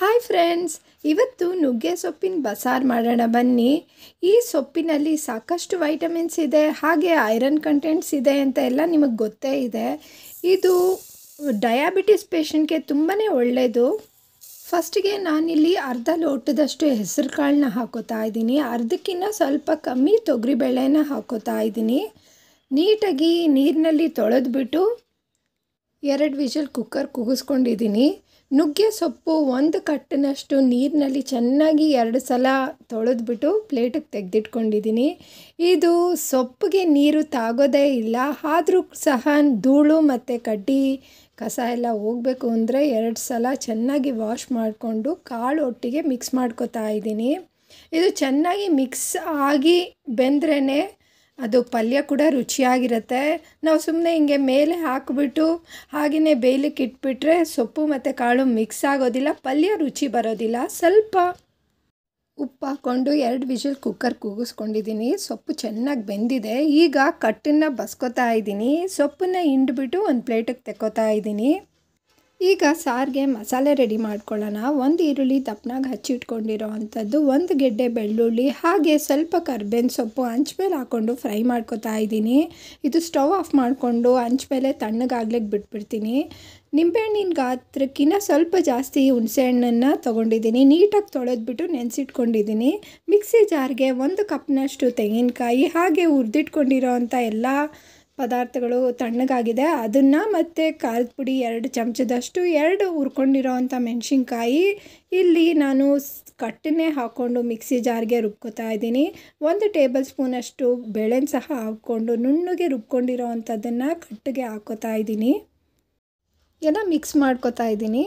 hi friends ಇವತ್ತು ನುಗ್ಗೆ ಸೊಪ್ಪಿನ ಬಸಾರ್ ಮಾಡೋಣ ಬನ್ನಿ ಈ ಸೊಪ್ಪಿನಲ್ಲಿ ಸಾಕಷ್ಟು ವೈಟಮಿನ್ಸ್ ಇದೆ ಹಾಗೆ ಐರನ್ ಕಂಟೆಂಟ್ಸ್ ಇದೆ ಅಂತ ಎಲ್ಲ ನಿಮಗೆ ಗೊತ್ತೇ ಇದೆ ಇದು ಡಯಾಬಿಟಿಸ್ ಪೇಷಂಟ್ಗೆ ತುಂಬಾ ಒಳ್ಳೆಯದು ಫಸ್ಟಿಗೆ ನಾನಿಲ್ಲಿ ಅರ್ಧ ಲೋಟದಷ್ಟು ಹೆಸರು ಕಾಳನ್ನ ಹಾಕೋತಾ ಇದ್ದೀನಿ ಅರ್ಧಕ್ಕಿಂತ ಸ್ವಲ್ಪ ಕಮ್ಮಿ ತೊಗರಿಬೇಳೆನ ಹಾಕೋತಾ ಇದ್ದೀನಿ ನೀಟಾಗಿ ನೀರಿನಲ್ಲಿ ತೊಳೆದ್ಬಿಟ್ಟು ಎರಡು ವಿಷಲ್ ಕುಕ್ಕರ್ ಕೂಗಿಸ್ಕೊಂಡಿದ್ದೀನಿ ನುಗ್ಗೆ ಸೊಪ್ಪು ಒಂದು ಕಟ್ಟಿನಷ್ಟು ನೀರಿನಲ್ಲಿ ಚೆನ್ನಾಗಿ ಎರಡು ಸಲ ತೊಳೆದ್ಬಿಟ್ಟು ಪ್ಲೇಟಿಗೆ ತೆಗೆದಿಟ್ಕೊಂಡಿದ್ದೀನಿ ಇದು ಸೊಪ್ಪಿಗೆ ನೀರು ತಾಗೋದೇ ಇಲ್ಲ ಆದರೂ ಸಹ ಧೂಳು ಮತ್ತು ಕಡ್ಡಿ ಕಸ ಎಲ್ಲ ಹೋಗಬೇಕು ಅಂದರೆ ಎರಡು ಸಲ ಚೆನ್ನಾಗಿ ವಾಶ್ ಮಾಡಿಕೊಂಡು ಕಾಳು ಒಟ್ಟಿಗೆ ಮಿಕ್ಸ್ ಮಾಡ್ಕೋತಾ ಇದ್ದೀನಿ ಇದು ಚೆನ್ನಾಗಿ ಮಿಕ್ಸ್ ಆಗಿ ಬೆಂದ್ರೇ ಅದು ಪಲ್ಯ ಕೂಡ ರುಚಿಯಾಗಿರುತ್ತೆ ನಾವು ಸುಮ್ಮನೆ ಹಿಂಗೆ ಮೇಲೆ ಹಾಕಿಬಿಟ್ಟು ಹಾಗೆಯೇ ಬೇಯಲಿಕ್ಕೆ ಇಟ್ಬಿಟ್ರೆ ಸೊಪ್ಪು ಮತ್ತು ಕಾಳು ಮಿಕ್ಸ್ ಆಗೋದಿಲ್ಲ ಪಲ್ಯ ರುಚಿ ಬರೋದಿಲ್ಲ ಸ್ವಲ್ಪ ಉಪ್ಪು ಹಾಕ್ಕೊಂಡು ಎರಡು ವಿಷಲ್ ಕುಕ್ಕರ್ ಕೂಗಿಸ್ಕೊಂಡಿದ್ದೀನಿ ಸೊಪ್ಪು ಚೆನ್ನಾಗಿ ಬೆಂದಿದೆ ಈಗ ಕಟ್ಟನ್ನು ಬಸ್ಕೋತಾ ಇದ್ದೀನಿ ಸೊಪ್ಪನ್ನ ಹಿಂಡ್ಬಿಟ್ಟು ಒಂದು ಪ್ಲೇಟಿಗೆ ತೆಕ್ಕೋತಾ ಇದ್ದೀನಿ ಈಗ ಸಾರಿಗೆ ಮಸಾಲೆ ರೆಡಿ ಮಾಡ್ಕೊಳ್ಳೋಣ ಒಂದು ಈರುಳ್ಳಿ ದಪ್ಪನಾಗಿ ಹಚ್ಚಿಟ್ಕೊಂಡಿರೋ ಅಂಥದ್ದು ಒಂದು ಗೆಡ್ಡೆ ಬೆಳ್ಳುಳ್ಳಿ ಹಾಗೆ ಸ್ವಲ್ಪ ಕರ್ಬೇವಿನ ಸೊಪ್ಪು ಮೇಲೆ ಹಾಕ್ಕೊಂಡು ಫ್ರೈ ಮಾಡ್ಕೊತಾ ಇದ್ದೀನಿ ಇದು ಸ್ಟವ್ ಆಫ್ ಮಾಡಿಕೊಂಡು ಮೇಲೆ ತಣ್ಣಗಾಗ್ಲಿಕ್ಕೆ ಬಿಟ್ಬಿಡ್ತೀನಿ ನಿಂಬೆಹಣ್ಣಿನ ಗಾತ್ರಕ್ಕಿಂತ ಸ್ವಲ್ಪ ಜಾಸ್ತಿ ಹುಣಸೆಹಣ್ಣನ್ನು ತೊಗೊಂಡಿದ್ದೀನಿ ನೀಟಾಗಿ ತೊಳೆದ್ಬಿಟ್ಟು ನೆನೆಸಿಟ್ಕೊಂಡಿದ್ದೀನಿ ಮಿಕ್ಸಿ ಜಾರ್ಗೆ ಒಂದು ಕಪ್ನಷ್ಟು ತೆಂಗಿನಕಾಯಿ ಹಾಗೆ ಹುರಿದಿಟ್ಕೊಂಡಿರೋ ಅಂಥ ಎಲ್ಲ ಪದಾರ್ಥಗಳು ತಣ್ಣಗಾಗಿದೆ ಅದನ್ನು ಮತ್ತು ಖಾರದ ಪುಡಿ ಎರಡು ಚಮಚದಷ್ಟು ಎರಡು ಹುರ್ಕೊಂಡಿರೋ ಅಂಥ ಮೆಣಸಿನ್ಕಾಯಿ ಇಲ್ಲಿ ನಾನು ಕಟ್ಟನ್ನೇ ಹಾಕ್ಕೊಂಡು ಮಿಕ್ಸಿ ಜಾರ್ಗೆ ರುಬ್ಕೋತಾ ಇದ್ದೀನಿ ಒಂದು ಟೇಬಲ್ ಸ್ಪೂನಷ್ಟು ಬೆಳೆನ ಸಹ ಹಾಕ್ಕೊಂಡು ನುಣ್ಣಗೆ ರುಬ್ಕೊಂಡಿರೋ ಅಂಥದ್ದನ್ನು ಕಟ್ಟಿಗೆ ಹಾಕೋತಾ ಇದ್ದೀನಿ ಎಲ್ಲ ಮಿಕ್ಸ್ ಮಾಡ್ಕೋತಾ ಇದ್ದೀನಿ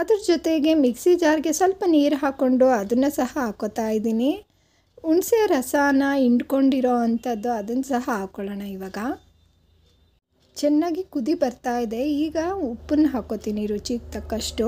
ಅದ್ರ ಜೊತೆಗೆ ಮಿಕ್ಸಿ ಜಾರ್ಗೆ ಸ್ವಲ್ಪ ನೀರು ಹಾಕ್ಕೊಂಡು ಅದನ್ನು ಸಹ ಹಾಕೋತಾ ಇದ್ದೀನಿ ಹುಣಸೆ ರಸನ ಹಿಂಡ್ಕೊಂಡಿರೋ ಅಂಥದ್ದು ಅದನ್ನು ಸಹ ಹಾಕ್ಕೊಳ್ಳೋಣ ಇವಾಗ ಚೆನ್ನಾಗಿ ಕುದಿ ಬರ್ತಾ ಇದೆ ಈಗ ಉಪ್ಪನ್ನು ಹಾಕೋತೀನಿ ರುಚಿಗೆ ತಕ್ಕಷ್ಟು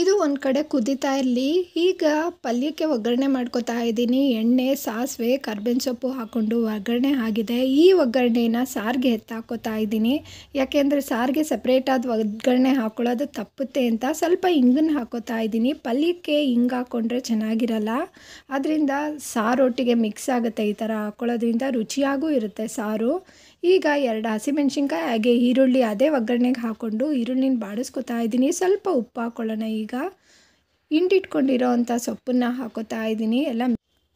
ಇದು ಒಂದು ಕಡೆ ಕುದೀತಾ ಇರಲಿ ಈಗ ಪಲ್ಯಕ್ಕೆ ಒಗ್ಗರಣೆ ಮಾಡ್ಕೋತಾ ಇದ್ದೀನಿ ಎಣ್ಣೆ ಸಾಸಿವೆ ಕರ್ಬೇವಿನ ಸೊಪ್ಪು ಹಾಕ್ಕೊಂಡು ಒಗ್ಗರಣೆ ಆಗಿದೆ ಈ ಒಗ್ಗರಣೆನ ಸಾರಿಗೆ ಎತ್ತಾಕೋತಾ ಇದ್ದೀನಿ ಯಾಕೆಂದರೆ ಸಾರಿಗೆ ಸಪ್ರೇಟಾದ ಒಗ್ಗರಣೆ ಹಾಕೊಳ್ಳೋದು ತಪ್ಪುತ್ತೆ ಅಂತ ಸ್ವಲ್ಪ ಹಿಂಗನ್ನು ಹಾಕೋತಾ ಇದ್ದೀನಿ ಪಲ್ಯಕ್ಕೆ ಹಿಂಗೆ ಹಾಕ್ಕೊಂಡ್ರೆ ಚೆನ್ನಾಗಿರಲ್ಲ ಅದರಿಂದ ಸಾರೊಟ್ಟಿಗೆ ಮಿಕ್ಸ್ ಆಗುತ್ತೆ ಈ ಥರ ಹಾಕ್ಕೊಳ್ಳೋದ್ರಿಂದ ರುಚಿಯಾಗೂ ಇರುತ್ತೆ ಸಾರು ಈಗ ಎರಡು ಹಸಿಮೆಣ್ಸಿನ್ಕಾಯಿ ಹಾಗೆ ಈರುಳ್ಳಿ ಅದೇ ಒಗ್ಗರಣೆಗೆ ಹಾಕ್ಕೊಂಡು ಈರುಳ್ಳಿನ ಬಾಡಿಸ್ಕೊತಾ ಇದ್ದೀನಿ ಸ್ವಲ್ಪ ಉಪ್ಪು ಹಾಕ್ಕೊಳ್ಳೋಣ ಈಗ ಹಿಂಡಿಟ್ಕೊಂಡಿರೋ ಅಂಥ ಸೊಪ್ಪನ್ನು ಹಾಕೋತಾ ಇದ್ದೀನಿ ಎಲ್ಲ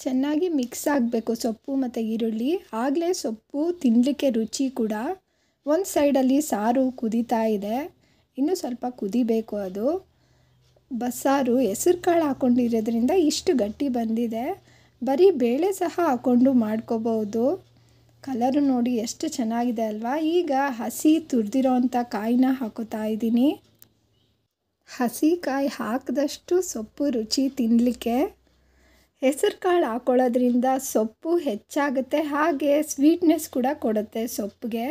ಚೆನ್ನಾಗಿ ಮಿಕ್ಸ್ ಆಗಬೇಕು ಸೊಪ್ಪು ಮತ್ತು ಈರುಳ್ಳಿ ಆಗಲೇ ಸೊಪ್ಪು ತಿನ್ನಲಿಕ್ಕೆ ರುಚಿ ಕೂಡ ಒಂದು ಸೈಡಲ್ಲಿ ಸಾರು ಕುದೀತಾ ಇದೆ ಇನ್ನೂ ಸ್ವಲ್ಪ ಕುದಿಬೇಕು ಅದು ಬಸ್ಸಾರು ಹೆಸ್ರು ಕಾಳು ಹಾಕ್ಕೊಂಡಿರೋದ್ರಿಂದ ಇಷ್ಟು ಗಟ್ಟಿ ಬಂದಿದೆ ಬರೀ ಬೇಳೆ ಸಹ ಹಾಕ್ಕೊಂಡು ಮಾಡ್ಕೋಬೋದು ಕಲರು ನೋಡಿ ಎಷ್ಟು ಚೆನ್ನಾಗಿದೆ ಅಲ್ವಾ ಈಗ ಹಸಿ ತುರಿದಿರೋ ಅಂಥ ಕಾಯಿನ ಹಾಕೋತಾ ಇದ್ದೀನಿ ಹಸಿ ಕಾಯಿ ಹಾಕಿದಷ್ಟು ಸೊಪ್ಪು ರುಚಿ ತಿನ್ನಲಿಕ್ಕೆ ಹೆಸರು ಕಾಳು ಹಾಕೊಳ್ಳೋದ್ರಿಂದ ಸೊಪ್ಪು ಹೆಚ್ಚಾಗುತ್ತೆ ಹಾಗೆ ಸ್ವೀಟ್ನೆಸ್ ಕೂಡ ಕೊಡುತ್ತೆ ಸೊಪ್ಪಿಗೆ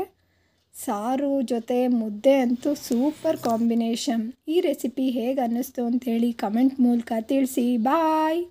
ಸಾರು ಜೊತೆ ಮುದ್ದೆ ಅಂತೂ ಸೂಪರ್ ಕಾಂಬಿನೇಷನ್ ಈ ರೆಸಿಪಿ ಹೇಗೆ ಅನ್ನಿಸ್ತು ಹೇಳಿ ಕಮೆಂಟ್ ಮೂಲಕ ತಿಳಿಸಿ ಬಾಯ್